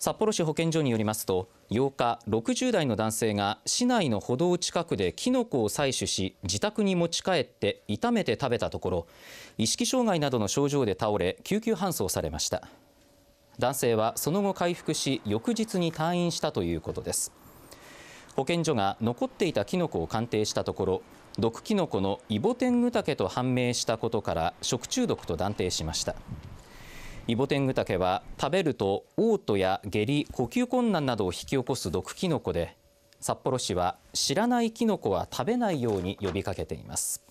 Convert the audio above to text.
札幌市保健所によりますと8日、60代の男性が市内の歩道近くでキノコを採取し自宅に持ち帰って炒めて食べたところ意識障害などの症状で倒れ救急搬送されました男性はその後回復し翌日に退院したということです保健所が残っていたキノコを鑑定したところ毒キノコのイボテングタケと判明したことから食中毒と断定しました。イボテングタケは食べると嘔吐や下痢呼吸困難などを引き起こす毒キノコで札幌市は知らないキノコは食べないように呼びかけています。